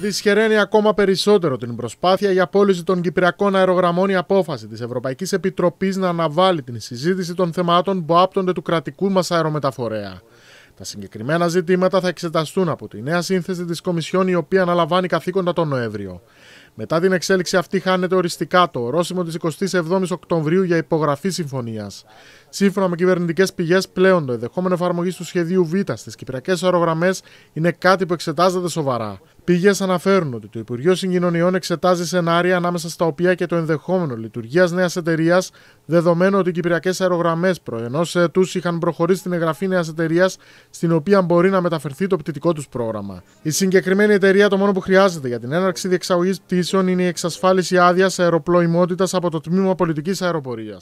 δυσχεραίνει ακόμα περισσότερο την προσπάθεια για πώληση των Κυπριακών αερογραμμών η απόφαση της Ευρωπαϊκής Επιτροπής να αναβάλει την συζήτηση των θεμάτων που άπτονται του κρατικού μας αερομεταφορέα. Τα συγκεκριμένα ζητήματα θα εξεταστούν από τη νέα σύνθεση της Κομισιόν, η οποία αναλαμβάνει καθήκοντα τον Νοέμβριο. Μετά την εξέλιξη αυτή, χάνεται οριστικά το ορόσημο της 27η Οκτωβρίου για υπογραφή συμφωνίας. Σύμφωνα με κυβερνητικές πηγές, πλέον το ενδεχόμενο εφαρμογή του σχεδίου Β στις Κυπριακές αερογραμμές είναι κάτι που εξετάζεται σοβαρά. Πηγέ αναφέρουν ότι το Υπουργείο Συγκοινωνιών εξετάζει σενάρια ανάμεσα στα οποία και το ενδεχόμενο λειτουργίας νέας εταιρείας, δεδομένου ότι οι Κυπριακές Αερογραμμές προενός έτους είχαν προχωρήσει στην εγγραφή νέας εταιρείας, στην οποία μπορεί να μεταφερθεί το πτυτικό τους πρόγραμμα. Η συγκεκριμένη εταιρεία το μόνο που χρειάζεται για την έναρξη διεξαγωγής πτήσεων είναι η εξασφάλιση άδειας αεροπλοημότητας από το Τμήμα Πολιτικής Αεροπορίας.